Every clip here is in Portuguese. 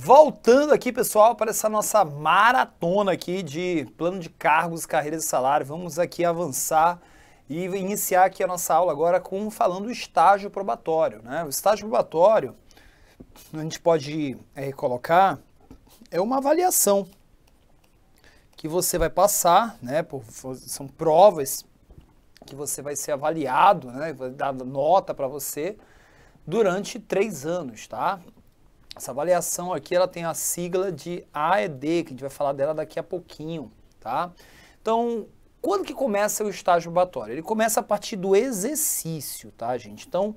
Voltando aqui, pessoal, para essa nossa maratona aqui de plano de cargos, carreiras e salário, vamos aqui avançar e iniciar aqui a nossa aula agora com falando do estágio probatório, né? O estágio probatório, a gente pode é, colocar, é uma avaliação que você vai passar, né? Por, são provas que você vai ser avaliado, né? Vai dar nota para você durante três anos, tá? Essa avaliação aqui ela tem a sigla de AED, que a gente vai falar dela daqui a pouquinho, tá? Então, quando que começa o estágio probatório? Ele começa a partir do exercício, tá, gente? Então,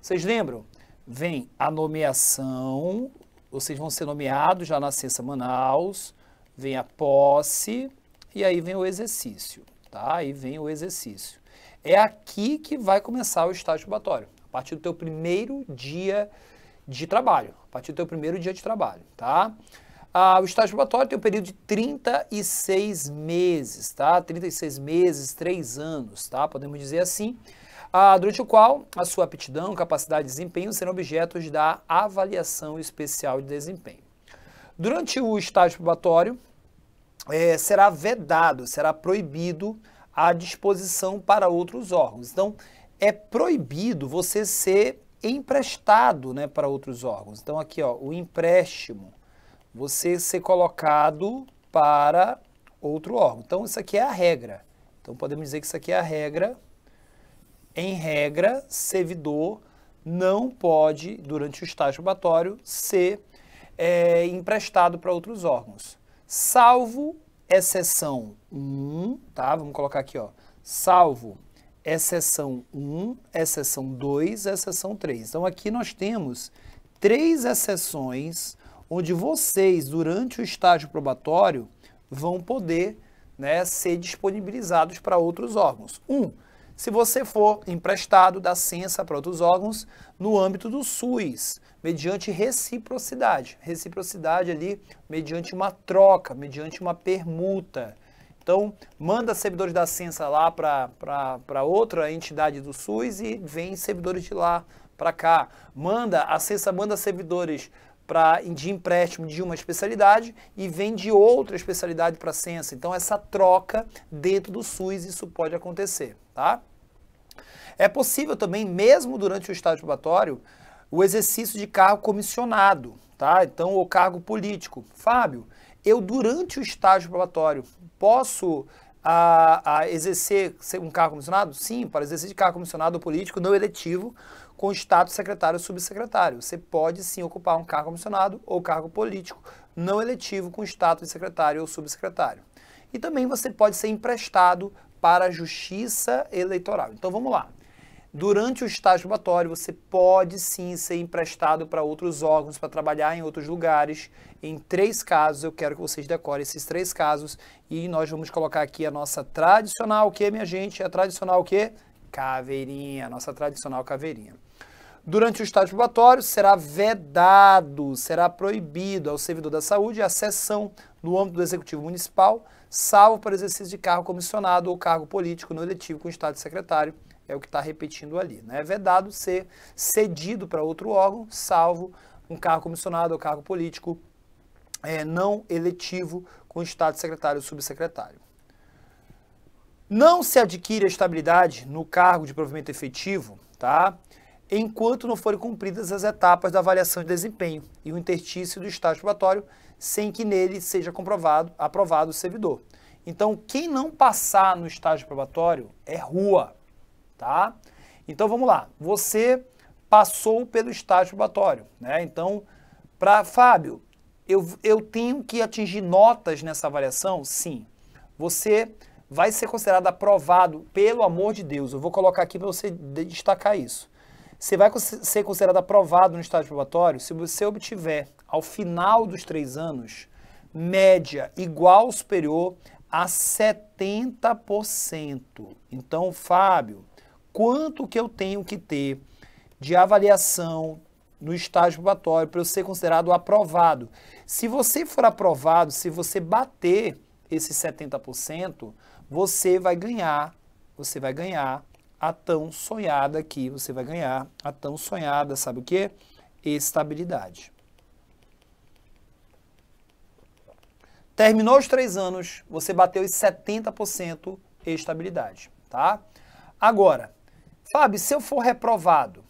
vocês lembram? Vem a nomeação, vocês vão ser nomeados já na Censa Manaus, vem a posse e aí vem o exercício, tá? Aí vem o exercício. É aqui que vai começar o estágio probatório, a partir do teu primeiro dia de de trabalho, a partir do teu primeiro dia de trabalho, tá? Ah, o estágio probatório tem um período de 36 meses, tá? 36 meses, 3 anos, tá? Podemos dizer assim. Ah, durante o qual a sua aptidão, capacidade e desempenho serão objetos da avaliação especial de desempenho. Durante o estágio probatório, é, será vedado, será proibido a disposição para outros órgãos. Então, é proibido você ser emprestado né, para outros órgãos. Então, aqui, ó, o empréstimo, você ser colocado para outro órgão. Então, isso aqui é a regra. Então, podemos dizer que isso aqui é a regra. Em regra, servidor não pode, durante o estágio probatório, ser é, emprestado para outros órgãos, salvo exceção 1, um, tá? Vamos colocar aqui, ó, salvo exceção é 1, exceção é 2, exceção é 3. Então aqui nós temos três exceções onde vocês, durante o estágio probatório, vão poder né, ser disponibilizados para outros órgãos. Um, se você for emprestado da ciência para outros órgãos no âmbito do SUS, mediante reciprocidade. Reciprocidade ali mediante uma troca, mediante uma permuta. Então, manda servidores da Censa lá para outra entidade do SUS e vem servidores de lá para cá. Manda, a Censa manda servidores pra, de empréstimo de uma especialidade e vem de outra especialidade para a Censa. Então, essa troca dentro do SUS, isso pode acontecer, tá? É possível também, mesmo durante o estágio probatório, o exercício de cargo comissionado, tá? Então, o cargo político. Fábio, eu, durante o estágio probatório, posso a, ah, a ah, exercer um cargo comissionado? Sim, para exercer de cargo comissionado político não eletivo, com status secretário ou subsecretário. Você pode sim ocupar um cargo comissionado ou cargo político não eletivo com status de secretário ou subsecretário. E também você pode ser emprestado para a Justiça Eleitoral. Então vamos lá durante o estágio probatório, você pode sim ser emprestado para outros órgãos, para trabalhar em outros lugares. Em três casos, eu quero que vocês decorem esses três casos e nós vamos colocar aqui a nossa tradicional, que, minha gente? É a tradicional quê? Caveirinha, nossa tradicional caveirinha. Durante o estágio probatório, será vedado, será proibido ao servidor da saúde a sessão no âmbito do Executivo Municipal, salvo para exercício de cargo comissionado ou cargo político no eletivo com o Estado de Secretário, é o que está repetindo ali. não né? É vedado ser cedido para outro órgão, salvo um cargo comissionado ou cargo político é, não eletivo com o Estado secretário ou subsecretário. Não se adquire a estabilidade no cargo de provimento efetivo, tá? enquanto não forem cumpridas as etapas da avaliação de desempenho e o interstício do estágio probatório, sem que nele seja comprovado, aprovado o servidor. Então, quem não passar no estágio probatório é rua tá? Então vamos lá, você passou pelo estágio probatório, né? Então, para Fábio, eu, eu tenho que atingir notas nessa avaliação? Sim. Você vai ser considerado aprovado, pelo amor de Deus, eu vou colocar aqui para você destacar isso. Você vai ser considerado aprovado no estágio probatório se você obtiver, ao final dos três anos, média igual ou superior a 70%. Então, Fábio, quanto que eu tenho que ter de avaliação no estágio probatório para eu ser considerado aprovado. Se você for aprovado, se você bater esses 70%, você vai ganhar, você vai ganhar a tão sonhada aqui, você vai ganhar a tão sonhada, sabe o que? Estabilidade. Terminou os três anos, você bateu os 70% estabilidade, tá? Agora, Fábio, se eu for reprovado,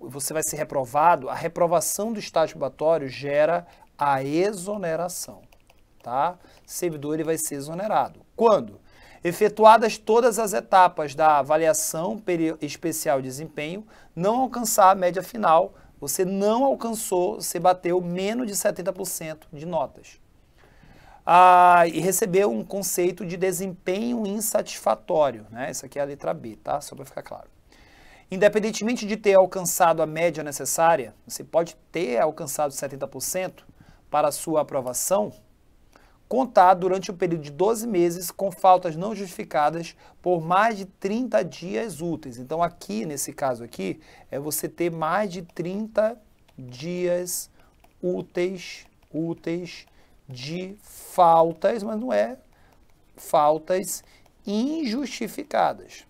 você vai ser reprovado, a reprovação do estágio probatório gera a exoneração, tá? O servidor ele vai ser exonerado. Quando? Efetuadas todas as etapas da avaliação especial de desempenho, não alcançar a média final, você não alcançou, você bateu menos de 70% de notas. Ah, e recebeu um conceito de desempenho insatisfatório, né? Isso aqui é a letra B, tá? Só para ficar claro. Independentemente de ter alcançado a média necessária, você pode ter alcançado 70% para sua aprovação, contar durante o um período de 12 meses com faltas não justificadas por mais de 30 dias úteis. Então aqui, nesse caso aqui, é você ter mais de 30 dias úteis, úteis de faltas, mas não é faltas injustificadas.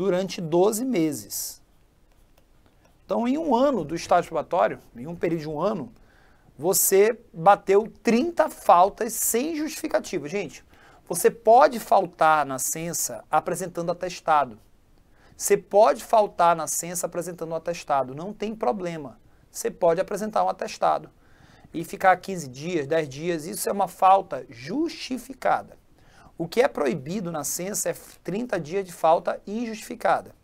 durante 12 meses. Então, em um ano do estágio probatório, em um período de um ano, você bateu 30 faltas sem justificativa. Gente, você pode faltar na sensa apresentando atestado. Você pode faltar na sensa apresentando um atestado, não tem problema. Você pode apresentar um atestado e ficar 15 dias, 10 dias, isso é uma falta justificada. O que é proibido na sentença é 30 dias de falta injustificada.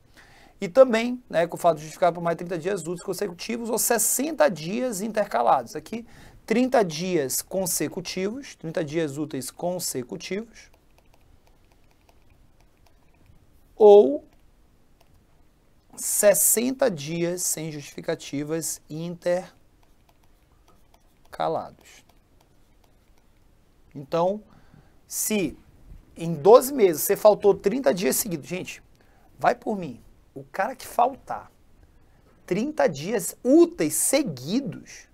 E também, né, com o fato de justificar por mais 30 dias úteis consecutivos ou 60 dias intercalados. Aqui, 30 dias consecutivos, 30 dias úteis consecutivos, ou 60 dias sem justificativas intercalados. Então, se em 12 meses você faltou 30 dias seguidos. Gente, vai por mim. O cara que faltar 30 dias úteis seguidos,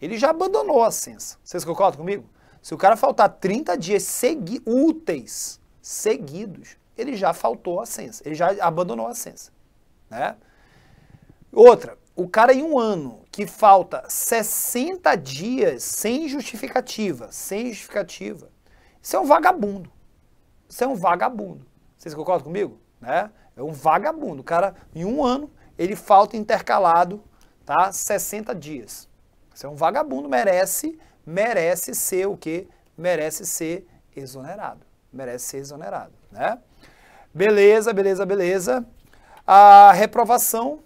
ele já abandonou a ciência. Vocês concordam comigo? Se o cara faltar 30 dias segui úteis seguidos, ele já faltou a ciência, ele já abandonou a ciência. Né? Outra, o cara em um ano que falta 60 dias sem justificativa, sem justificativa, isso é um vagabundo. Você é um vagabundo. Vocês concordam comigo? Né? É um vagabundo. O cara, em um ano, ele falta intercalado, tá? 60 dias. Você é um vagabundo, merece, merece ser o quê? Merece ser exonerado. Merece ser exonerado, né? Beleza, beleza, beleza. A reprovação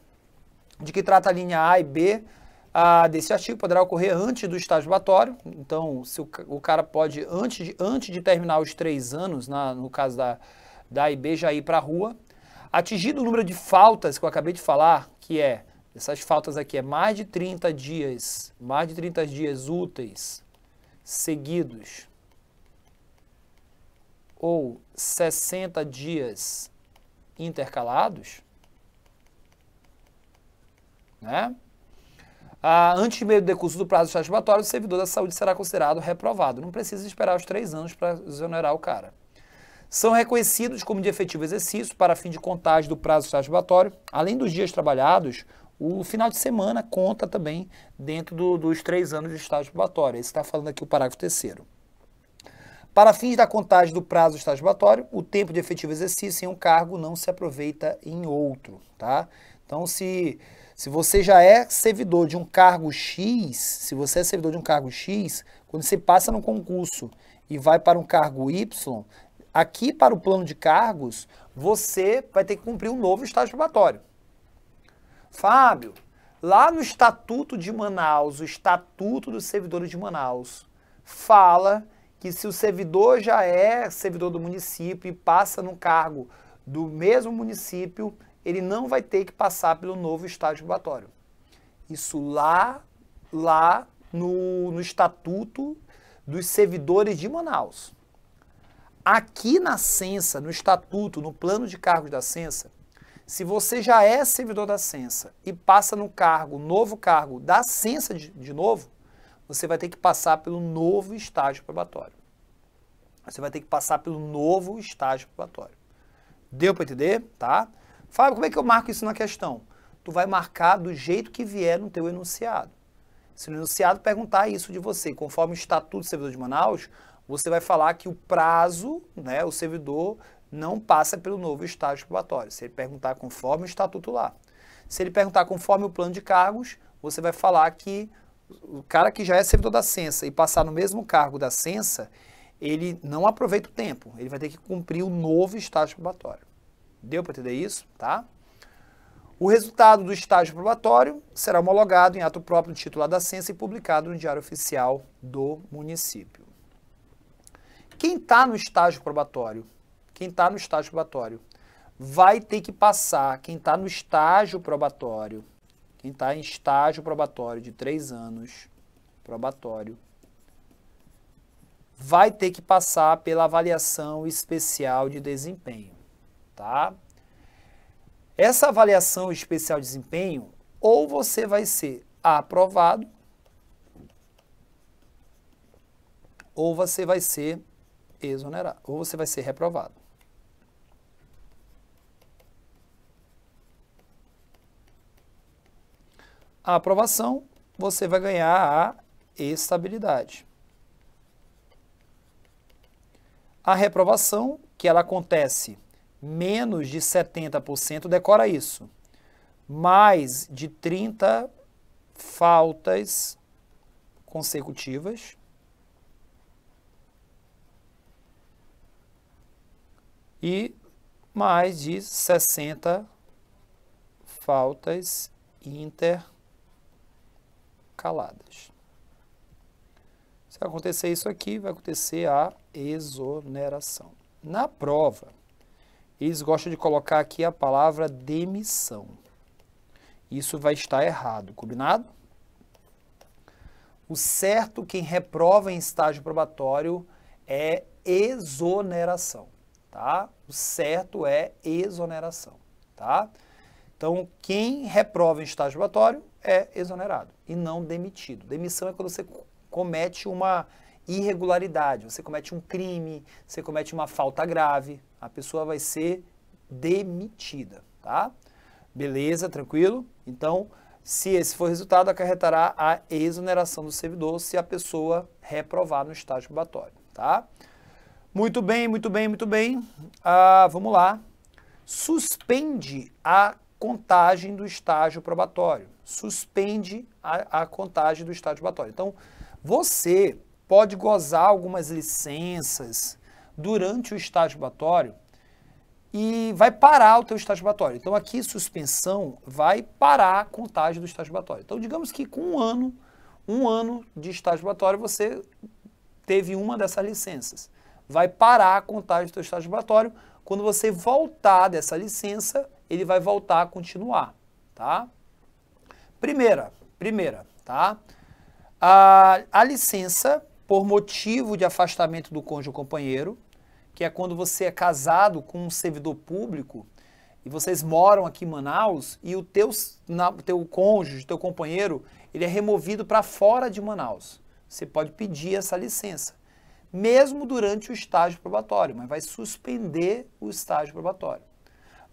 de que trata a linha A e B desse artigo poderá ocorrer antes do estágio probatório. Então, se o, o, cara pode, antes de, antes de terminar os três anos, na, no caso da, da IB, já ir para a rua. Atingido o número de faltas que eu acabei de falar, que é, essas faltas aqui, é mais de 30 dias, mais de 30 dias úteis seguidos, ou 60 dias intercalados, né? Ah, antes de meio do decurso do prazo estimatório, o servidor da saúde será considerado reprovado. Não precisa esperar os três anos para exonerar o cara. São reconhecidos como de efetivo exercício para fim de contagem do prazo estimatório. Além dos dias trabalhados, o final de semana conta também dentro do, dos três anos de estágio probatório. Esse está falando aqui o parágrafo terceiro. Para fins da contagem do prazo estágio o tempo de efetivo exercício em um cargo não se aproveita em outro, tá? Então, se se você já é servidor de um cargo X, se você é servidor de um cargo X, quando você passa no concurso e vai para um cargo Y, aqui para o plano de cargos, você vai ter que cumprir um novo estágio probatório. Fábio, lá no Estatuto de Manaus, o Estatuto dos Servidores de Manaus, fala que se o servidor já é servidor do município e passa no cargo do mesmo município, ele não vai ter que passar pelo novo estágio probatório. Isso lá, lá no, no Estatuto dos Servidores de Manaus. Aqui na Sensa, no Estatuto, no plano de cargos da Sensa, se você já é servidor da Sensa e passa no cargo, novo cargo da Sensa de, de novo, você vai ter que passar pelo novo estágio probatório. Você vai ter que passar pelo novo estágio probatório. Deu para entender? Tá? Fábio, como é que eu marco isso na questão? Tu vai marcar do jeito que vier no teu enunciado. Se no enunciado perguntar isso de você, conforme o Estatuto do Servidor de Manaus, você vai falar que o prazo, né, o servidor não passa pelo novo estágio probatório. Se ele perguntar conforme o estatuto lá. Se ele perguntar conforme o plano de cargos, você vai falar que o cara que já é servidor da Sensa e passar no mesmo cargo da Sensa, ele não aproveita o tempo, ele vai ter que cumprir o novo estágio probatório. Deu para entender isso, tá? O resultado do estágio probatório será homologado em ato próprio do titular da ciência e publicado no Diário Oficial do município. Quem está no estágio probatório, quem está no estágio probatório, vai ter que passar, quem está no estágio probatório, quem está em estágio probatório de três anos, probatório, vai ter que passar pela avaliação especial de desempenho tá? Essa avaliação especial de desempenho, ou você vai ser aprovado, ou você vai ser exonerado, ou você vai ser reprovado. A aprovação, você vai ganhar a estabilidade. A reprovação, que ela acontece menos de 70%, decora isso. Mais de 30 faltas consecutivas. E mais de 60 faltas intercaladas. Se acontecer isso aqui, vai acontecer a exoneração. Na prova, eles gostam de colocar aqui a palavra demissão. Isso vai estar errado, combinado? O certo, quem reprova em estágio probatório é exoneração, tá? O certo é exoneração, tá? Então, quem reprova em estágio probatório é exonerado e não demitido. Demissão é quando você comete uma irregularidade, você comete um crime, você comete uma falta grave, a pessoa vai ser demitida, tá? Beleza, tranquilo? Então, se esse for resultado, acarretará a exoneração do servidor se a pessoa reprovar no estágio probatório, tá? Muito bem, muito bem, muito bem. Ah, vamos lá. Suspende a contagem do estágio probatório. Suspende a, a contagem do estágio probatório. Então, você pode gozar algumas licenças, durante o estágio probatório e vai parar o teu estágio probatório. Então aqui suspensão vai parar a contagem do estágio probatório. Então digamos que com um ano, um ano de estágio probatório você teve uma dessas licenças. Vai parar a contagem do teu estágio probatório. Quando você voltar dessa licença, ele vai voltar a continuar, tá? Primeira, primeira, tá? A, a licença por motivo de afastamento do cônjuge ou companheiro, que é quando você é casado com um servidor público e vocês moram aqui em Manaus e o teu, na, teu cônjuge, teu companheiro, ele é removido para fora de Manaus. Você pode pedir essa licença, mesmo durante o estágio probatório, mas vai suspender o estágio probatório.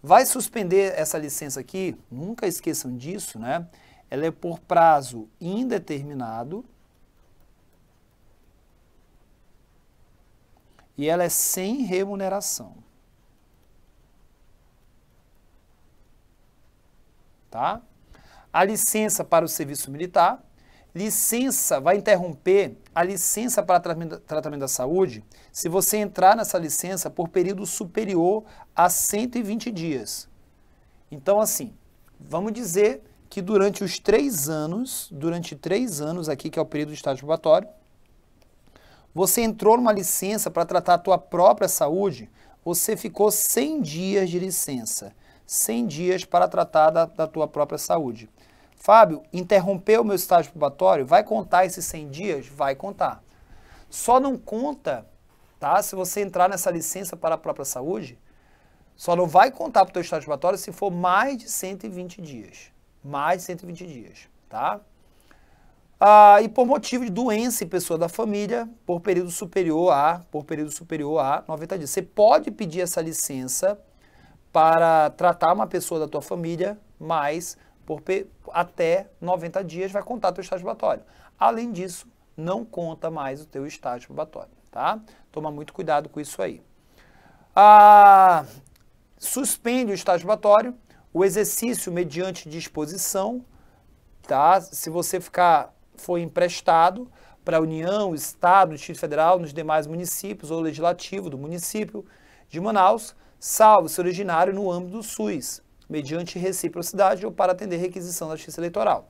Vai suspender essa licença aqui, nunca esqueçam disso, né? Ela é por prazo indeterminado, e ela é sem remuneração. Tá? A licença para o serviço militar, licença vai interromper a licença para tratamento da saúde se você entrar nessa licença por período superior a 120 dias. Então, assim, vamos dizer que durante os três anos, durante três anos aqui, que é o período de estágio probatório, você entrou numa licença para tratar a tua própria saúde, você ficou 100 dias de licença. 100 dias para tratar da, da tua própria saúde. Fábio, interrompeu o meu estágio probatório? Vai contar esses 100 dias? Vai contar. Só não conta, tá? Se você entrar nessa licença para a própria saúde, só não vai contar para o teu estágio probatório se for mais de 120 dias. Mais de 120 dias, tá? Ah, e por motivo de doença em pessoa da família, por período superior a, por período superior a 90 dias. Você pode pedir essa licença para tratar uma pessoa da tua família, mas por até 90 dias vai contar teu estágio probatório. Além disso, não conta mais o teu estágio probatório, tá? Toma muito cuidado com isso aí. Ah, suspende o estágio probatório, o exercício mediante disposição, tá? Se você ficar foi emprestado para a União, Estado, Distrito Federal, nos demais municípios ou legislativo do município de Manaus, salvo se originário no âmbito do SUS, mediante reciprocidade ou para atender requisição da Justiça Eleitoral.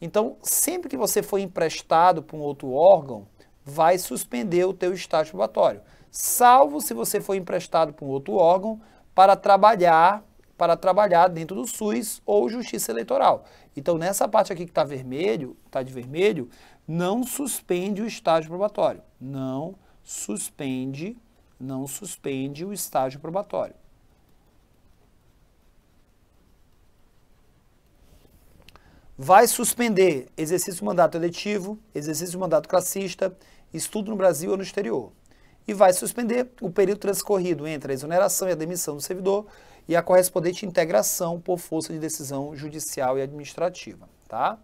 Então, sempre que você for emprestado para um outro órgão, vai suspender o teu estágio probatório, salvo se você for emprestado para um outro órgão para trabalhar para trabalhar dentro do SUS ou Justiça Eleitoral. Então, nessa parte aqui que está vermelho, está de vermelho, não suspende o estágio probatório. Não suspende, não suspende o estágio probatório. Vai suspender exercício de mandato eletivo, exercício de mandato classista, estudo no Brasil ou no exterior. E vai suspender o período transcorrido entre a exoneração e a demissão do servidor e a correspondente integração por força de decisão judicial e administrativa, tá?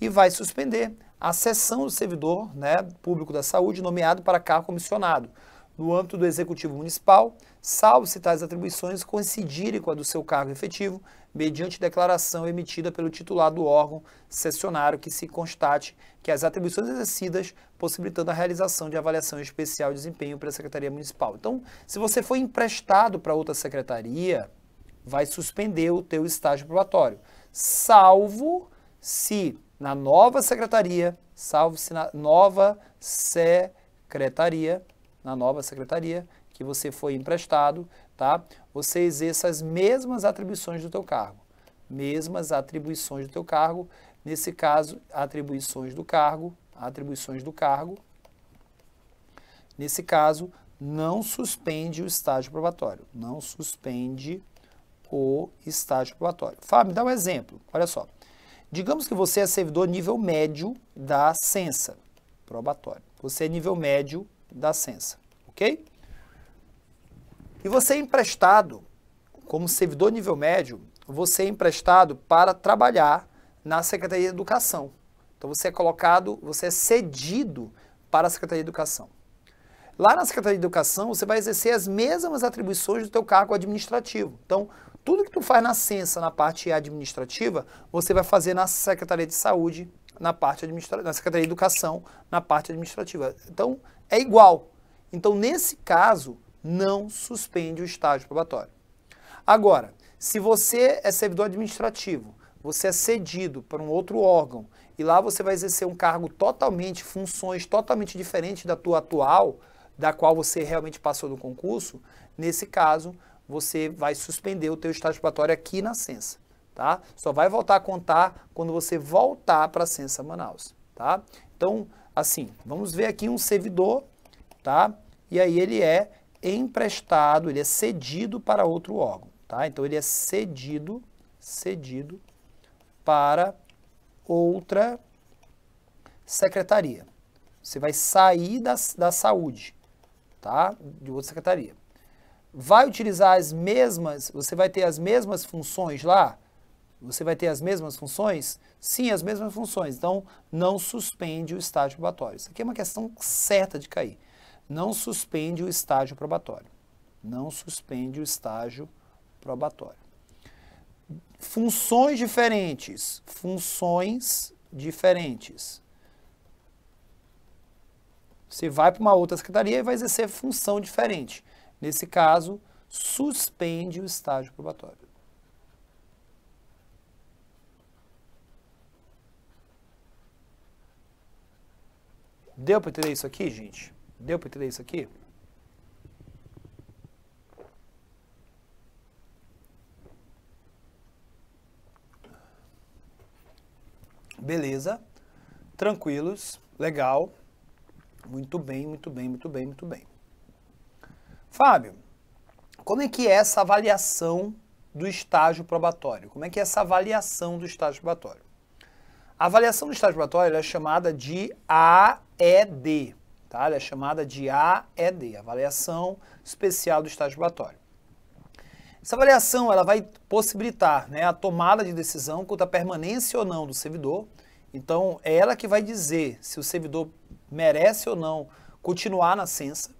E vai suspender a sessão do servidor né, público da saúde nomeado para cargo comissionado no âmbito do Executivo Municipal, salvo se tais atribuições coincidirem com a do seu cargo efetivo mediante declaração emitida pelo titular do órgão cessionário que se constate que as atribuições exercidas possibilitando a realização de avaliação especial de desempenho para a Secretaria Municipal. Então, se você foi emprestado para outra secretaria, vai suspender o teu estágio probatório, salvo se na nova secretaria, salvo se na nova secretaria, na nova secretaria que você foi emprestado, tá? Você exerça as mesmas atribuições do teu cargo. Mesmas atribuições do teu cargo, nesse caso, atribuições do cargo, atribuições do cargo. Nesse caso, não suspende o estágio probatório. Não suspende o estágio probatório. Fábio, me dá um exemplo. Olha só. Digamos que você é servidor nível médio da Sensa probatório. Você é nível médio da Sensa, ok? E você é emprestado, como servidor nível médio, você é emprestado para trabalhar na Secretaria de Educação. Então você é colocado, você é cedido para a Secretaria de Educação. Lá na Secretaria de Educação, você vai exercer as mesmas atribuições do teu cargo administrativo. Então, tudo que tu faz na Censa, na parte administrativa, você vai fazer na Secretaria de Saúde, na parte administrativa, na Secretaria de Educação, na parte administrativa. Então, é igual. Então, nesse caso, não suspende o estágio probatório. Agora, se você é servidor administrativo, você é cedido para um outro órgão e lá você vai exercer um cargo totalmente, funções totalmente diferentes da tua atual, da qual você realmente passou no concurso, nesse caso, você vai suspender o teu estágio probatório aqui na Sensa, tá? Só vai voltar a contar quando você voltar para a Sensa Manaus, tá? Então, assim, vamos ver aqui um servidor, tá? E aí ele é emprestado, ele é cedido para outro órgão, tá? Então ele é cedido, cedido para outra secretaria. Você vai sair da, da saúde, tá? De outra secretaria. Vai utilizar as mesmas, você vai ter as mesmas funções lá? Você vai ter as mesmas funções? Sim, as mesmas funções. Então, não suspende o estágio probatório. Isso aqui é uma questão certa de cair não suspende o estágio probatório. Não suspende o estágio probatório. Funções diferentes. Funções diferentes. Você vai para uma outra secretaria e vai exercer função diferente. Nesse caso, suspende o estágio probatório. Deu para entender isso aqui, gente? Deu para entender isso aqui? Beleza, tranquilos, legal, muito bem, muito bem, muito bem, muito bem. Fábio, como é que é essa avaliação do estágio probatório? Como é que é essa avaliação do estágio probatório? A avaliação do estágio probatório é chamada de AED. Tá? Ela é chamada de AED, Avaliação Especial do Estágio Probatório. Essa avaliação ela vai possibilitar né, a tomada de decisão quanto à permanência ou não do servidor. Então, é ela que vai dizer se o servidor merece ou não continuar na sensa.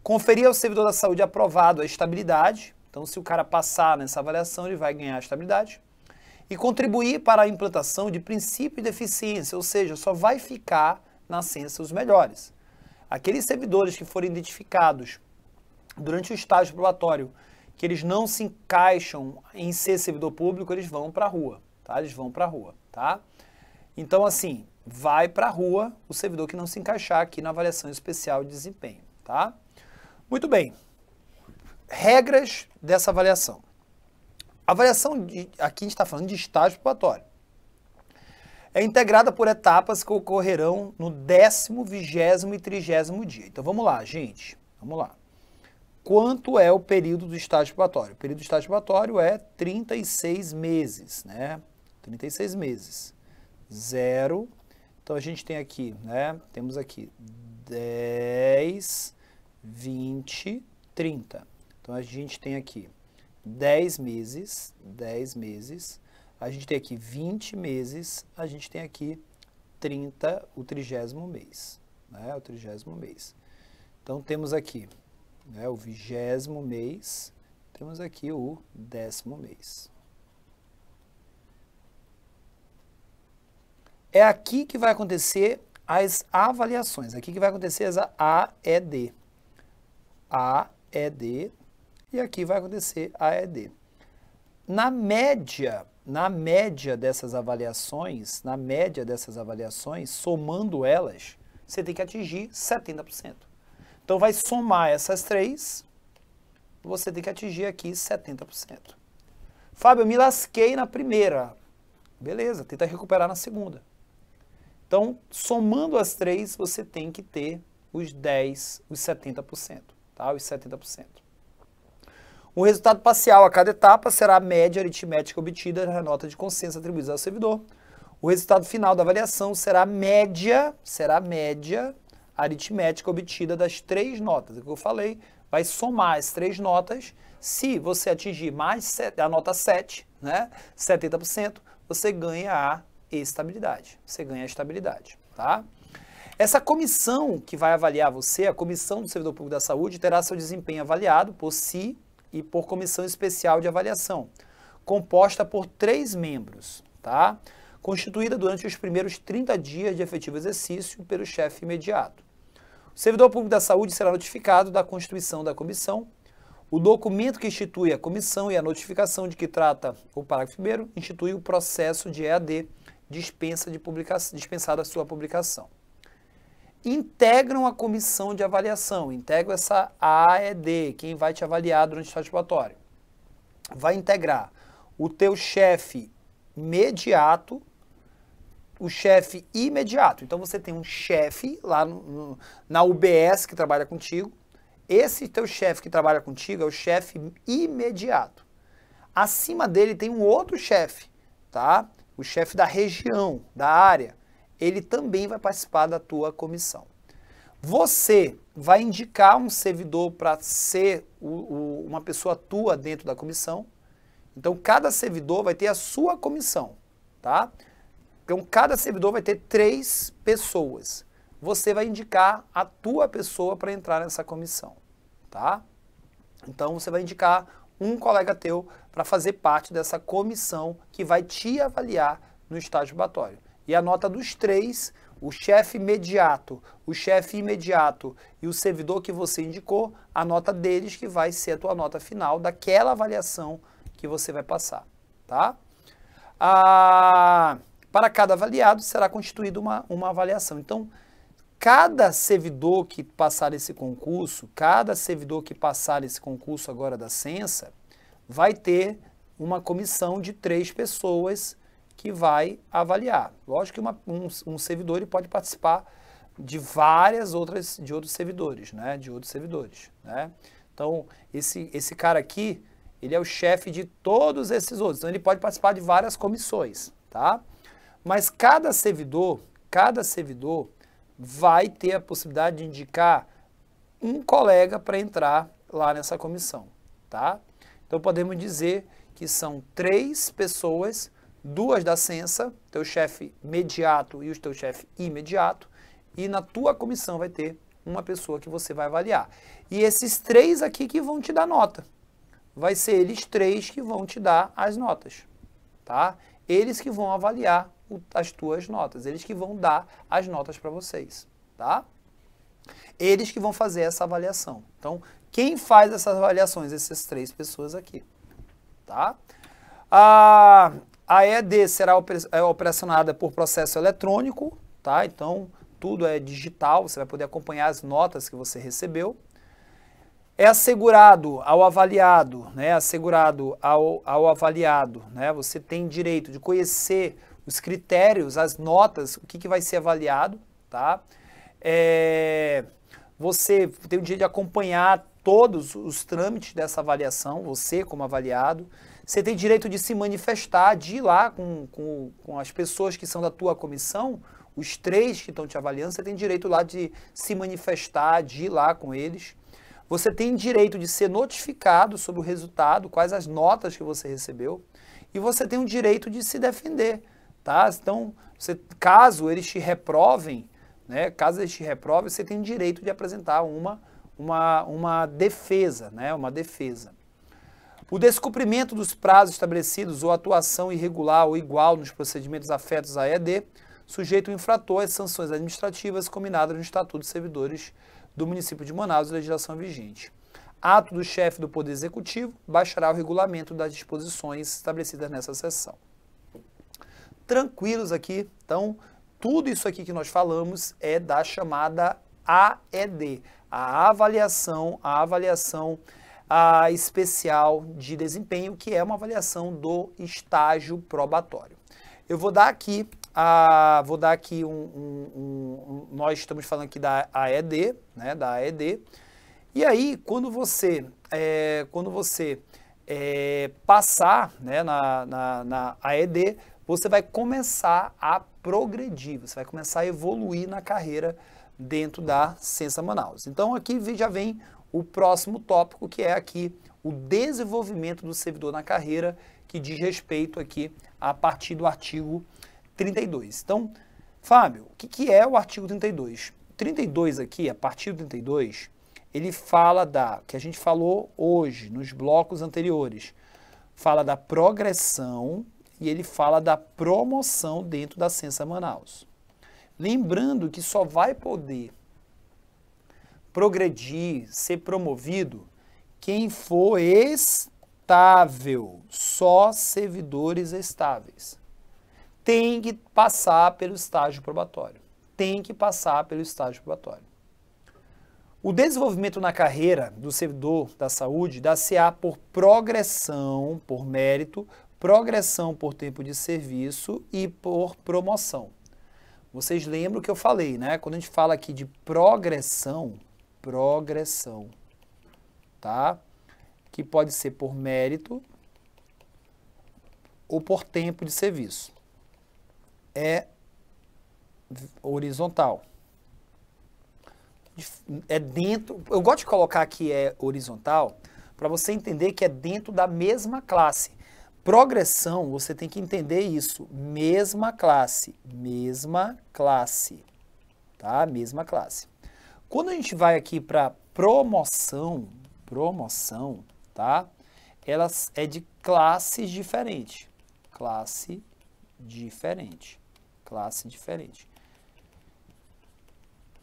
Conferir ao servidor da saúde aprovado a estabilidade. Então, se o cara passar nessa avaliação, ele vai ganhar a estabilidade. E contribuir para a implantação de princípio de eficiência, ou seja, só vai ficar na ciência os melhores aqueles servidores que forem identificados durante o estágio probatório que eles não se encaixam em ser servidor público, eles vão para a rua, tá? Eles vão para a rua, tá? Então, assim, vai para a rua o servidor que não se encaixar aqui na avaliação especial de desempenho, tá? Muito bem. Regras dessa avaliação. Avaliação, de, aqui a gente está falando de estágio probatório é integrada por etapas que ocorrerão no décimo, vigésimo e trigésimo dia. Então vamos lá, gente. Vamos lá. Quanto é o período do estágio probatório? O período do estágio probatório é 36 meses, né? 36 meses. Zero. Então a gente tem aqui, né? Temos aqui 10, 20, 30. Então a gente tem aqui 10 meses, 10 meses, a gente tem aqui 20 meses, a gente tem aqui 30, o trigésimo mês, né? O trigésimo mês. Então temos aqui né, o vigésimo mês, temos aqui o décimo mês. É aqui que vai acontecer as avaliações, é aqui que vai acontecer as AED. AED, e aqui vai acontecer AED. Na média, na média dessas avaliações, na média dessas avaliações, somando elas, você tem que atingir 70%. Então vai somar essas três, você tem que atingir aqui 70%. Fábio, eu me lasquei na primeira. Beleza, tenta recuperar na segunda. Então, somando as três, você tem que ter os 10, os 70%, tá? Os 70%. O resultado parcial a cada etapa será a média aritmética obtida na nota de consenso atribuída ao servidor. O resultado final da avaliação será a média, será a média aritmética obtida das três notas. É o que eu falei, vai somar as três notas. Se você atingir mais a nota 7, né, 70%, você ganha a estabilidade. Você ganha a estabilidade, tá? Essa comissão que vai avaliar você, a Comissão do Servidor Público da Saúde, terá seu desempenho avaliado por si e por comissão especial de avaliação, composta por três membros, tá? constituída durante os primeiros 30 dias de efetivo exercício pelo chefe imediato. O servidor público da saúde será notificado da constituição da comissão. O documento que institui a comissão e a notificação de que trata o parágrafo 1 institui o processo de EAD dispensa de publicação, dispensada a sua publicação integram a comissão de avaliação, integram essa AED, quem vai te avaliar durante o estágio probatório. Vai integrar o teu chefe imediato, o chefe imediato. Então você tem um chefe lá no, no, na UBS que trabalha contigo. Esse teu chefe que trabalha contigo é o chefe imediato. Acima dele tem um outro chefe, tá? O chefe da região, da área ele também vai participar da tua comissão. Você vai indicar um servidor para ser o, o, uma pessoa tua dentro da comissão. Então, cada servidor vai ter a sua comissão, tá? Então, cada servidor vai ter três pessoas. Você vai indicar a tua pessoa para entrar nessa comissão, tá? Então, você vai indicar um colega teu para fazer parte dessa comissão que vai te avaliar no estágio batório. E a nota dos três, o chefe imediato, o chefe imediato e o servidor que você indicou, a nota deles que vai ser a tua nota final daquela avaliação que você vai passar, tá? Ah, para cada avaliado será constituída uma, uma avaliação. Então, cada servidor que passar esse concurso, cada servidor que passar esse concurso agora da Censa, vai ter uma comissão de três pessoas que vai avaliar. Lógico que uma, um, um servidor ele pode participar de várias outras, de outros servidores, né? De outros servidores, né? Então, esse, esse cara aqui, ele é o chefe de todos esses outros. Então, ele pode participar de várias comissões, tá? Mas cada servidor, cada servidor vai ter a possibilidade de indicar um colega para entrar lá nessa comissão, tá? Então, podemos dizer que são três pessoas duas da sensa, teu chefe mediato e o teu chefe imediato, e na tua comissão vai ter uma pessoa que você vai avaliar. E esses três aqui que vão te dar nota. Vai ser eles três que vão te dar as notas, tá? Eles que vão avaliar o, as tuas notas, eles que vão dar as notas para vocês, tá? Eles que vão fazer essa avaliação. Então, quem faz essas avaliações? Essas três pessoas aqui, tá? Ah, a ED será é operacionada por processo eletrônico, tá? Então, tudo é digital, você vai poder acompanhar as notas que você recebeu. É assegurado ao avaliado, né? Assegurado ao, ao avaliado, né? Você tem direito de conhecer os critérios, as notas, o que, que vai ser avaliado, tá? É, você tem o direito de acompanhar todos os trâmites dessa avaliação, você como avaliado. Você tem direito de se manifestar, de ir lá com, com, com as pessoas que são da tua comissão, os três que estão te avaliando, você tem direito lá de se manifestar, de ir lá com eles. Você tem direito de ser notificado sobre o resultado, quais as notas que você recebeu, e você tem o direito de se defender, tá? Então, você, caso eles te reprovem, né, caso eles te reprovem, você tem direito de apresentar uma, uma, uma defesa, né, uma defesa. O descumprimento dos prazos estabelecidos ou atuação irregular ou igual nos procedimentos afetos à ED sujeito o infrator às sanções administrativas combinadas no Estatuto dos Servidores do município de Manaus e legislação vigente. Ato do chefe do Poder Executivo baixará o regulamento das disposições estabelecidas nessa sessão. Tranquilos aqui, então, tudo isso aqui que nós falamos é da chamada AED, a avaliação, a avaliação a especial de desempenho, que é uma avaliação do estágio probatório. Eu vou dar aqui, a, vou dar aqui um, um, um, nós estamos falando aqui da AED, né, da AED, e aí quando você, é, quando você é, passar né, na, na, na AED, você vai começar a progredir, você vai começar a evoluir na carreira dentro da Sensa Manaus. Então aqui já vem o próximo tópico, que é aqui o desenvolvimento do servidor na carreira, que diz respeito aqui a partir do artigo 32. Então, Fábio, o que, que é o artigo 32? 32 aqui, a partir do 32, ele fala da, que a gente falou hoje, nos blocos anteriores, fala da progressão e ele fala da promoção dentro da Censa Manaus. Lembrando que só vai poder progredir, ser promovido, quem for estável, só servidores estáveis, tem que passar pelo estágio probatório. Tem que passar pelo estágio probatório. O desenvolvimento na carreira do servidor da saúde dá-se a por progressão, por mérito, progressão por tempo de serviço e por promoção. Vocês lembram que eu falei, né? Quando a gente fala aqui de progressão, progressão, tá? Que pode ser por mérito ou por tempo de serviço. É horizontal. É dentro. Eu gosto de colocar que é horizontal para você entender que é dentro da mesma classe. Progressão, você tem que entender isso. Mesma classe, mesma classe, tá? Mesma classe. Quando a gente vai aqui para promoção, promoção, tá? Elas é de classes diferentes. Classe diferente. Classe diferente.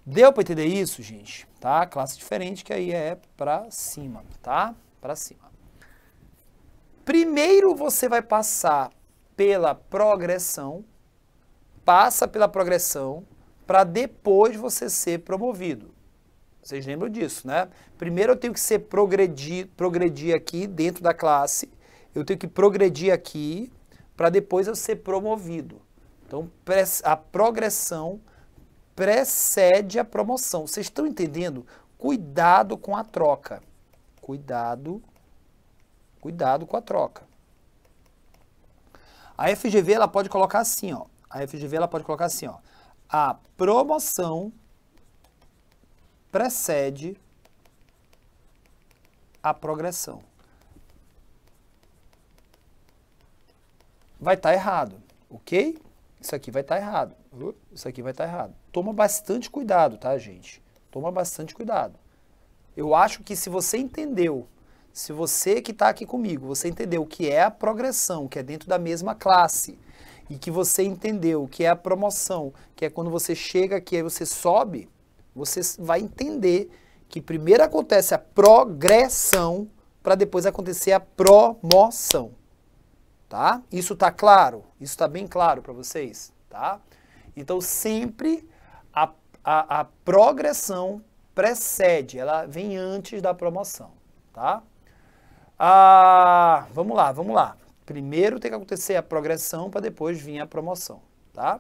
Deu para entender isso, gente? Tá? Classe diferente que aí é para cima, tá? Para cima. Primeiro você vai passar pela progressão, passa pela progressão para depois você ser promovido. Vocês lembram disso, né? Primeiro eu tenho que ser progredir, progredir aqui dentro da classe, eu tenho que progredir aqui para depois eu ser promovido. Então a progressão precede a promoção. Vocês estão entendendo? Cuidado com a troca. Cuidado, cuidado com a troca. A FGV ela pode colocar assim, ó. A FGV ela pode colocar assim, ó. A promoção precede a progressão. Vai estar tá errado, ok? Isso aqui vai estar tá errado. Isso aqui vai estar tá errado. Toma bastante cuidado, tá, gente? Toma bastante cuidado. Eu acho que se você entendeu, se você que está aqui comigo, você entendeu o que é a progressão, que é dentro da mesma classe, e que você entendeu o que é a promoção, que é quando você chega aqui e você sobe, você vai entender que primeiro acontece a progressão para depois acontecer a promoção. Tá? Isso está claro? Isso está bem claro para vocês? Tá? Então, sempre a, a, a progressão precede, ela vem antes da promoção. Tá? Ah, vamos lá, vamos lá. Primeiro tem que acontecer a progressão para depois vir a promoção, tá?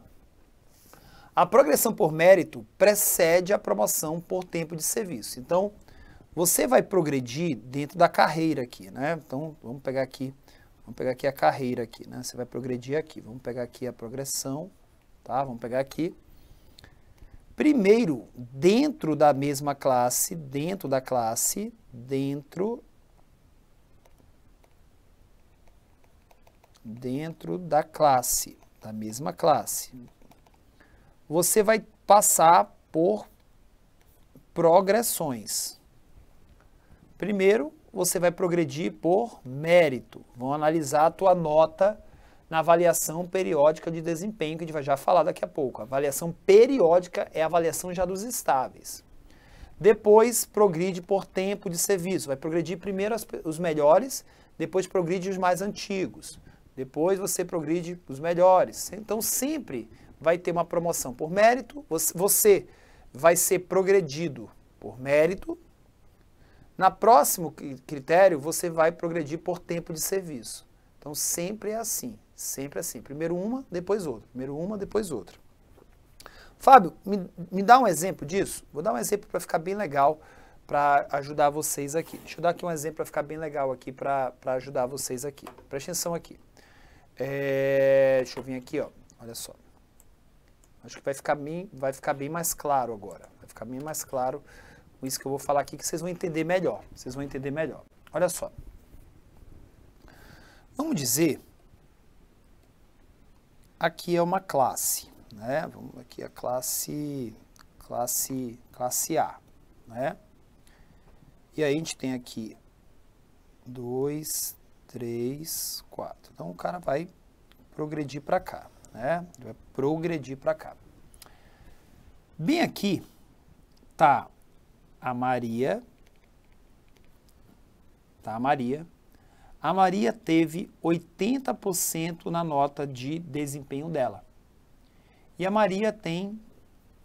A progressão por mérito precede a promoção por tempo de serviço. Então, você vai progredir dentro da carreira aqui, né? Então, vamos pegar aqui, vamos pegar aqui a carreira aqui, né? Você vai progredir aqui. Vamos pegar aqui a progressão, tá? Vamos pegar aqui. Primeiro, dentro da mesma classe, dentro da classe, dentro dentro da classe, da mesma classe você vai passar por progressões. Primeiro, você vai progredir por mérito. Vão analisar a tua nota na avaliação periódica de desempenho, que a gente vai já falar daqui a pouco. A avaliação periódica é a avaliação já dos estáveis. Depois, progride por tempo de serviço. Vai progredir primeiro os melhores, depois progride os mais antigos. Depois você progride os melhores. Então, sempre vai ter uma promoção por mérito, você vai ser progredido por mérito. Na próximo critério, você vai progredir por tempo de serviço. Então sempre é assim, sempre é assim. Primeiro uma, depois outra. Primeiro uma, depois outra. Fábio, me, me dá um exemplo disso? Vou dar um exemplo para ficar bem legal para ajudar vocês aqui. Deixa eu dar aqui um exemplo para ficar bem legal aqui para ajudar vocês aqui. Presta atenção aqui. É, deixa eu vir aqui, ó. Olha só. Acho que vai ficar bem, vai ficar bem mais claro agora. Vai ficar bem mais claro com isso que eu vou falar aqui, que vocês vão entender melhor. Vocês vão entender melhor. Olha só. Vamos dizer, aqui é uma classe, né? Vamos aqui a classe, classe, classe A, né? E aí a gente tem aqui 2, 3, 4. Então o cara vai progredir para cá né? vai progredir para cá. Bem aqui tá a Maria, tá a Maria. A Maria teve 80% na nota de desempenho dela. E a Maria tem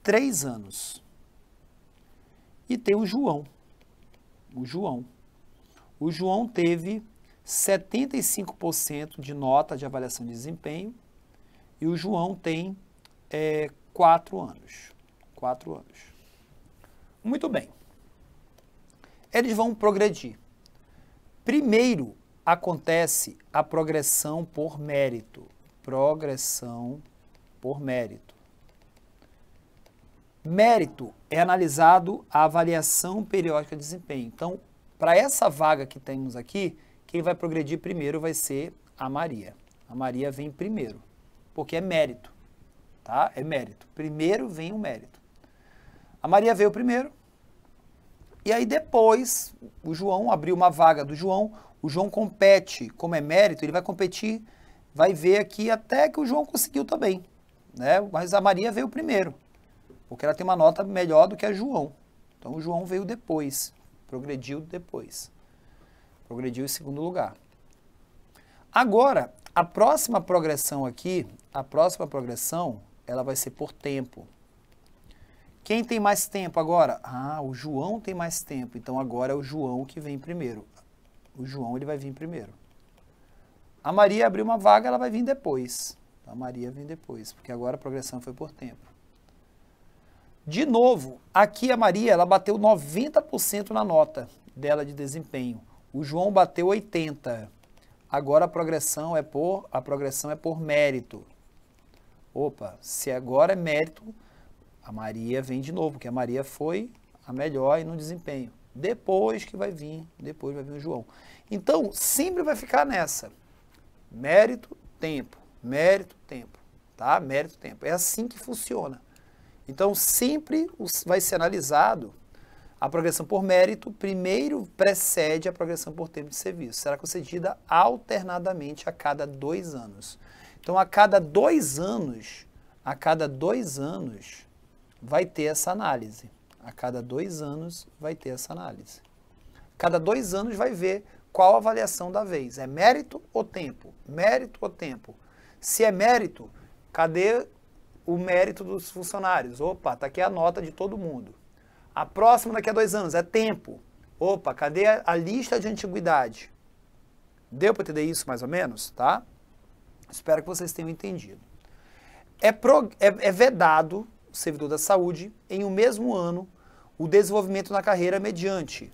3 anos. E tem o João. O João. O João teve 75% de nota de avaliação de desempenho e o João tem é, quatro anos. Quatro anos. Muito bem. Eles vão progredir. Primeiro acontece a progressão por mérito. Progressão por mérito. Mérito é analisado a avaliação periódica de desempenho. Então, para essa vaga que temos aqui, quem vai progredir primeiro vai ser a Maria. A Maria vem primeiro porque é mérito, tá? É mérito. Primeiro vem o mérito. A Maria veio primeiro, e aí depois o João abriu uma vaga do João, o João compete, como é mérito, ele vai competir, vai ver aqui até que o João conseguiu também, né? Mas a Maria veio primeiro, porque ela tem uma nota melhor do que a João. Então o João veio depois, progrediu depois. Progrediu em segundo lugar. Agora, a próxima progressão aqui, a próxima progressão, ela vai ser por tempo. Quem tem mais tempo agora? Ah, o João tem mais tempo. Então agora é o João que vem primeiro. O João ele vai vir primeiro. A Maria abriu uma vaga, ela vai vir depois. A Maria vem depois, porque agora a progressão foi por tempo. De novo, aqui a Maria ela bateu 90% na nota dela de desempenho. O João bateu 80. Agora a progressão é por a progressão é por mérito. Opa, se agora é mérito, a Maria vem de novo, porque a Maria foi a melhor no desempenho. Depois que vai vir, depois vai vir o João. Então, sempre vai ficar nessa. Mérito, tempo, mérito, tempo, tá? Mérito, tempo. É assim que funciona. Então, sempre vai ser analisado a progressão por mérito primeiro precede a progressão por tempo de serviço. Será concedida alternadamente a cada dois anos. Então, a cada dois anos, a cada dois anos, vai ter essa análise. A cada dois anos, vai ter essa análise. Cada dois anos vai ver qual a avaliação da vez. É mérito ou tempo? Mérito ou tempo? Se é mérito, cadê o mérito dos funcionários? Opa, está aqui a nota de todo mundo. A próxima daqui a dois anos, é tempo. Opa, cadê a, lista de antiguidade? Deu para entender isso mais ou menos, tá? Espero que vocês tenham entendido. É, pro, é, é vedado o servidor da saúde, em o um mesmo ano, o desenvolvimento na carreira mediante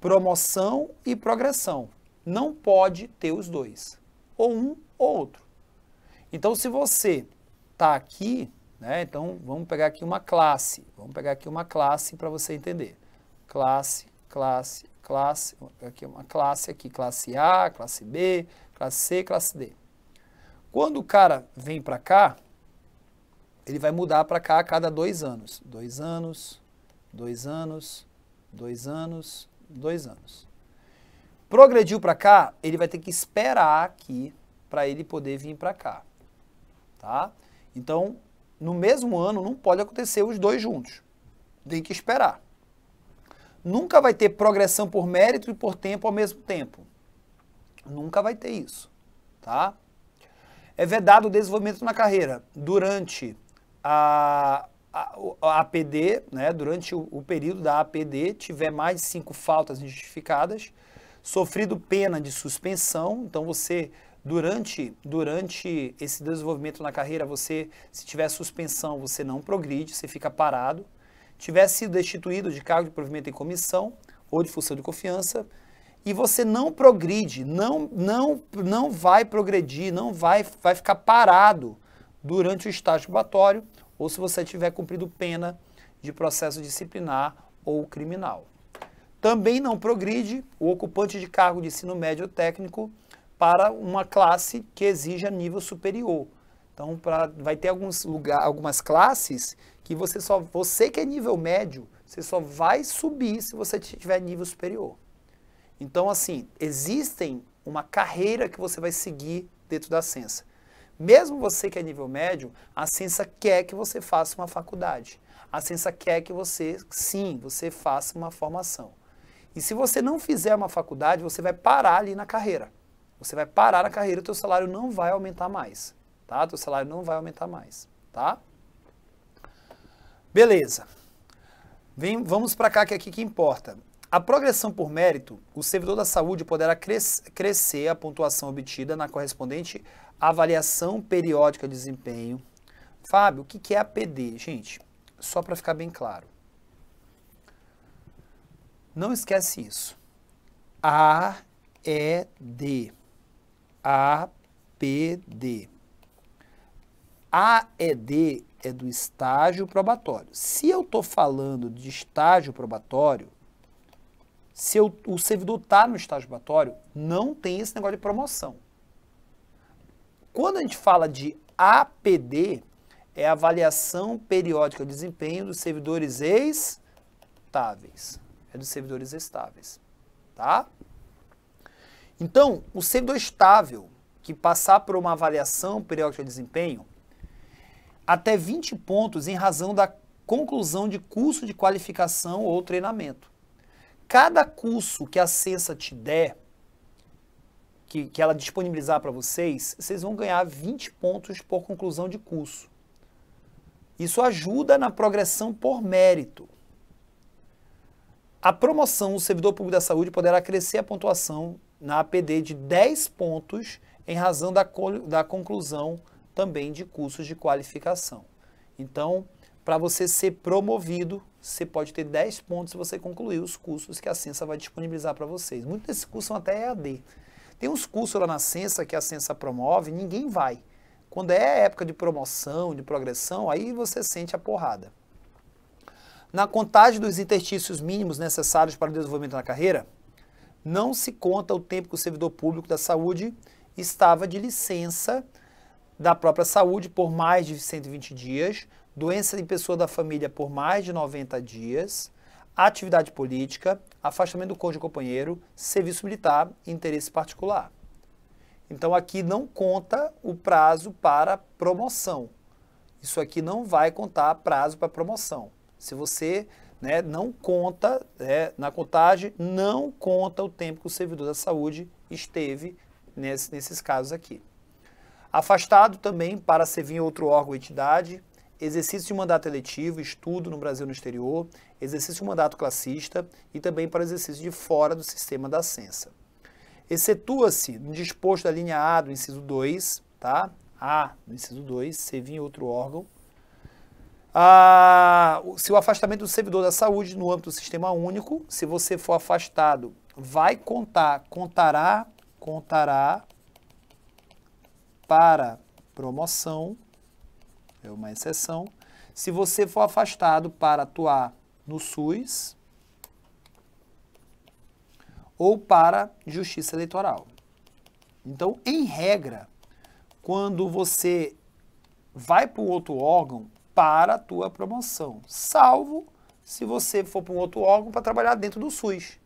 promoção e progressão. Não pode ter os dois, ou um ou outro. Então, se você está aqui né? Então, vamos pegar aqui uma classe. Vamos pegar aqui uma classe para você entender. Classe, classe, classe. Aqui uma classe aqui, classe A, classe B, classe C, classe D. Quando o cara vem para cá, ele vai mudar para cá a cada dois anos. Dois anos, dois anos, dois anos, dois anos. Progrediu para cá, ele vai ter que esperar aqui para ele poder vir para cá. Tá? Então, no mesmo ano não pode acontecer os dois juntos. Tem que esperar. Nunca vai ter progressão por mérito e por tempo ao mesmo tempo. Nunca vai ter isso, tá? É vedado o desenvolvimento na carreira durante a, APD, né, durante o, o período da APD, tiver mais de cinco faltas injustificadas, sofrido pena de suspensão, então você Durante, durante esse desenvolvimento na carreira, você, se tiver suspensão, você não progride, você fica parado. Tiver sido destituído de cargo de provimento em comissão ou de função de confiança, e você não progride, não, não, não vai progredir, não vai, vai ficar parado durante o estágio probatório ou se você tiver cumprido pena de processo disciplinar ou criminal. Também não progride o ocupante de cargo de ensino médio técnico para uma classe que exija nível superior. Então, pra, vai ter alguns lugar, algumas classes que você só você que é nível médio, você só vai subir se você tiver nível superior. Então, assim, existem uma carreira que você vai seguir dentro da ciência. Mesmo você que é nível médio, a ciência quer que você faça uma faculdade. A ciência quer que você, sim, você faça uma formação. E se você não fizer uma faculdade, você vai parar ali na carreira. Você vai parar a carreira, o teu salário não vai aumentar mais, tá? Teu salário não vai aumentar mais, tá? Beleza. Vem, vamos para cá que é aqui que importa. A progressão por mérito, o servidor da saúde poderá cres crescer a pontuação obtida na correspondente avaliação periódica de desempenho. Fábio, o que, que é a PD? Gente, só para ficar bem claro. Não esquece isso. A, E, D. APD. AED é do estágio probatório. Se eu estou falando de estágio probatório, se eu, o servidor está no estágio probatório, não tem esse negócio de promoção. Quando a gente fala de APD, é avaliação periódica de desempenho dos servidores estáveis. É dos servidores estáveis, tá? Então, o servidor estável que passar por uma avaliação periódica de desempenho, até 20 pontos em razão da conclusão de curso de qualificação ou treinamento. Cada curso que a Cesa te der, que, que ela disponibilizar para vocês, vocês vão ganhar 20 pontos por conclusão de curso. Isso ajuda na progressão por mérito. A promoção, do servidor público da saúde poderá crescer a pontuação na APD de 10 pontos em razão da, da conclusão também de cursos de qualificação. Então, para você ser promovido, você pode ter 10 pontos se você concluir os cursos que a Sensa vai disponibilizar para vocês. Muitos desses cursos são até EAD. Tem uns cursos lá na Sensa que a Sensa promove, ninguém vai. Quando é época de promoção, de progressão, aí você sente a porrada. Na contagem dos interstícios mínimos necessários para o desenvolvimento da carreira, não se conta o tempo que o servidor público da saúde estava de licença da própria saúde por mais de 120 dias, doença de pessoa da família por mais de 90 dias, atividade política, afastamento do cônjuge companheiro, serviço militar e interesse particular. Então aqui não conta o prazo para promoção. Isso aqui não vai contar prazo para promoção. Se você né, não conta, né, na contagem, não conta o tempo que o servidor da saúde esteve nesse, nesses casos aqui. Afastado também para servir em outro órgão ou entidade, exercício de mandato eletivo, estudo no Brasil e no exterior, exercício de mandato classista e também para exercício de fora do sistema da Censa. Excetua-se no disposto da linha A do inciso 2, tá? A do inciso 2, servir em outro órgão, se o afastamento do servidor da saúde no âmbito do sistema único, se você for afastado, vai contar, contará, contará para promoção, é uma exceção. Se você for afastado para atuar no SUS ou para justiça eleitoral. Então, em regra, quando você vai para o outro órgão, para a tua promoção, salvo se você for para um outro órgão para trabalhar dentro do SUS.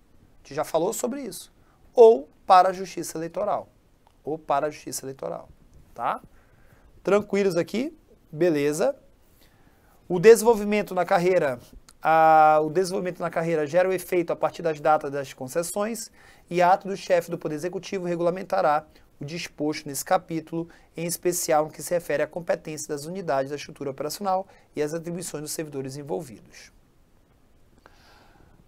A gente já falou sobre isso. Ou para a Justiça Eleitoral. Ou para a Justiça Eleitoral, tá? Tranquilos aqui? Beleza. O desenvolvimento na carreira, a, o desenvolvimento na carreira gera o efeito a partir das datas das concessões e ato do chefe do Poder Executivo regulamentará o disposto nesse capítulo, em especial no que se refere à competência das unidades da estrutura operacional e às atribuições dos servidores envolvidos.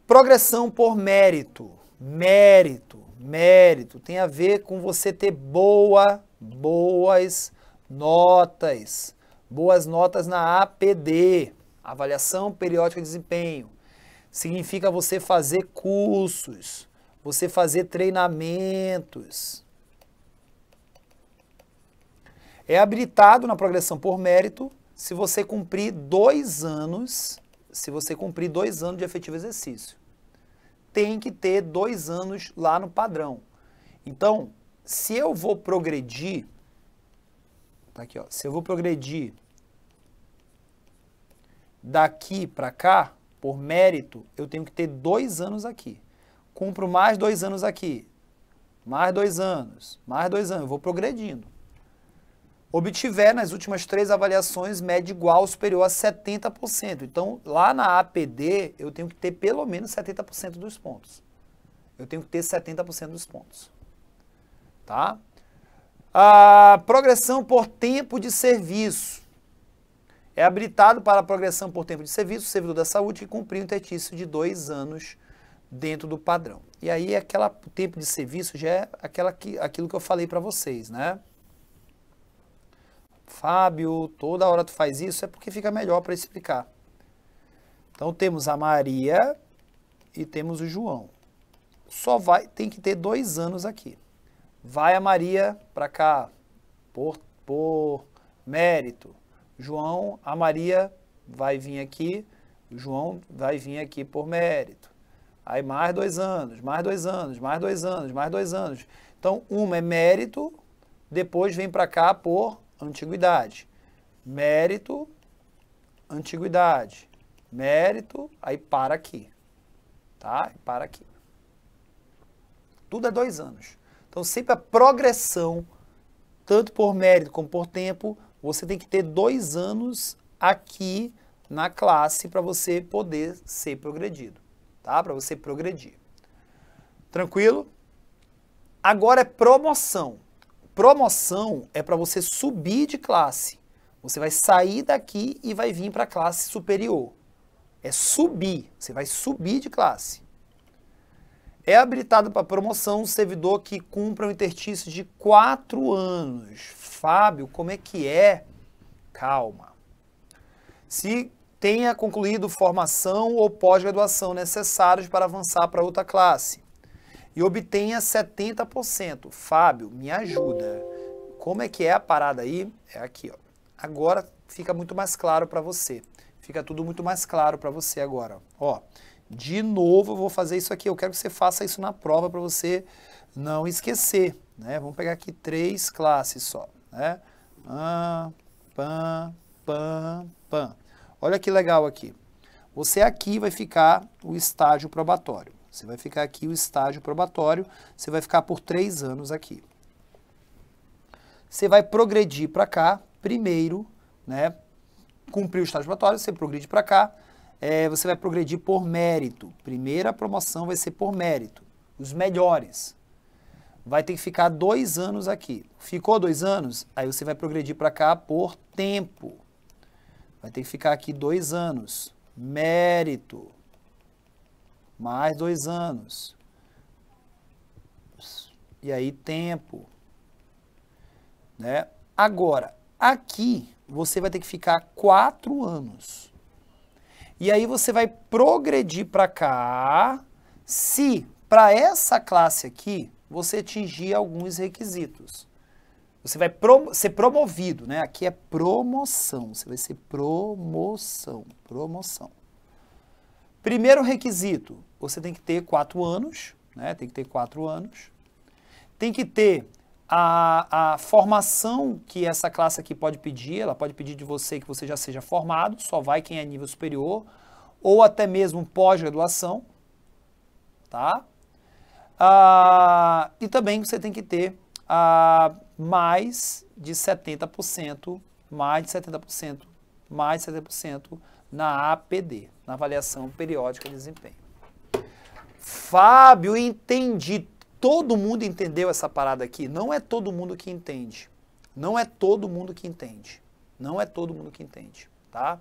Progressão por mérito. Mérito, mérito tem a ver com você ter boa, boas notas, boas notas na APD, avaliação periódica de desempenho. Significa você fazer cursos, você fazer treinamentos, é habilitado na progressão por mérito se você cumprir dois anos, se você cumprir dois anos de efetivo exercício. Tem que ter dois anos lá no padrão. Então, se eu vou progredir, tá aqui, ó, se eu vou progredir daqui para cá, por mérito, eu tenho que ter dois anos aqui. Cumpro mais dois anos aqui, mais dois anos, mais dois anos, eu vou progredindo obtiver nas últimas três avaliações média igual ou superior a 70%. Então, lá na APD, eu tenho que ter pelo menos 70% dos pontos. Eu tenho que ter 70% dos pontos. Tá? A progressão por tempo de serviço. É habilitado para a progressão por tempo de serviço o servidor da saúde que cumpriu o intertício de dois anos dentro do padrão. E aí, aquele tempo de serviço já é aquela que, aquilo que eu falei para vocês, né? Fábio, toda hora tu faz isso, é porque fica melhor para explicar. Então temos a Maria e temos o João. Só vai, tem que ter dois anos aqui. Vai a Maria para cá por, por mérito. João, a Maria vai vir aqui, o João vai vir aqui por mérito. Aí mais dois anos, mais dois anos, mais dois anos, mais dois anos. Então, uma é mérito, depois vem para cá por antiguidade. Mérito, antiguidade. Mérito, aí para aqui. Tá? Para aqui. Tudo é dois anos. Então, sempre a progressão, tanto por mérito como por tempo, você tem que ter dois anos aqui na classe para você poder ser progredido, tá? Para você progredir. Tranquilo? Agora é promoção. Promoção é para você subir de classe. Você vai sair daqui e vai vir para a classe superior. É subir, você vai subir de classe. É habilitado para promoção um servidor que cumpra um interstício de 4 anos. Fábio, como é que é? Calma. Se tenha concluído formação ou pós-graduação necessários para avançar para outra classe e obtenha 70%. Fábio, me ajuda. Como é que é a parada aí? É aqui, ó. Agora fica muito mais claro para você. Fica tudo muito mais claro para você agora. Ó, de novo eu vou fazer isso aqui. Eu quero que você faça isso na prova para você não esquecer, né? Vamos pegar aqui três classes só, né? Pam, pam, pam, pam. Olha que legal aqui. Você aqui vai ficar o estágio probatório. Você vai ficar aqui o estágio probatório, você vai ficar por três anos aqui. Você vai progredir para cá, primeiro, né? Cumprir o estágio probatório, você progride para cá, é, você vai progredir por mérito. Primeira promoção vai ser por mérito, os melhores. Vai ter que ficar dois anos aqui. Ficou dois anos? Aí você vai progredir para cá por tempo. Vai ter que ficar aqui dois anos. Mérito mais dois anos. E aí, tempo. Né? Agora, aqui você vai ter que ficar quatro anos. E aí você vai progredir para cá se para essa classe aqui você atingir alguns requisitos. Você vai ser promovido, né? Aqui é promoção, você vai ser promoção, promoção. Primeiro requisito, você tem que ter quatro anos, né? tem que ter quatro anos, tem que ter a, a formação que essa classe aqui pode pedir, ela pode pedir de você que você já seja formado, só vai quem é nível superior, ou até mesmo pós-graduação, tá? Ah, e também você tem que ter ah, mais de 70%, mais de 70%, mais de 70% na APD, na avaliação periódica de desempenho. Fábio, entendi. Todo mundo entendeu essa parada aqui? Não é todo mundo que entende. Não é todo mundo que entende. Não é todo mundo que entende, tá?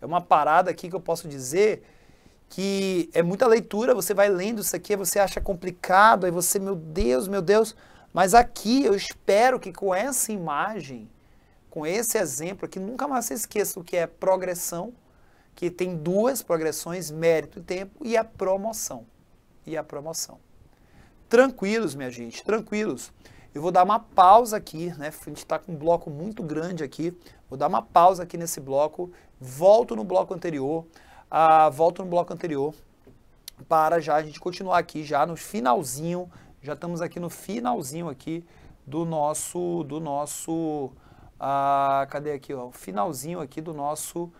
É uma parada aqui que eu posso dizer que é muita leitura, você vai lendo isso aqui, você acha complicado, aí você, meu Deus, meu Deus, mas aqui eu espero que com essa imagem, com esse exemplo aqui, nunca mais você esqueça o que é progressão, que tem duas progressões, mérito e tempo, e a promoção. E a promoção. Tranquilos, minha gente, tranquilos. Eu vou dar uma pausa aqui, né? A gente está com um bloco muito grande aqui. Vou dar uma pausa aqui nesse bloco. Volto no bloco anterior. Ah, volto no bloco anterior para já a gente continuar aqui já no finalzinho. Já estamos aqui no finalzinho aqui do nosso do nosso a ah, cadê aqui ó? Finalzinho aqui do nosso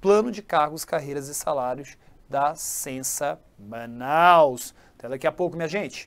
plano de cargos, carreiras e salários da Sensa Manaus. Até daqui a pouco, minha gente.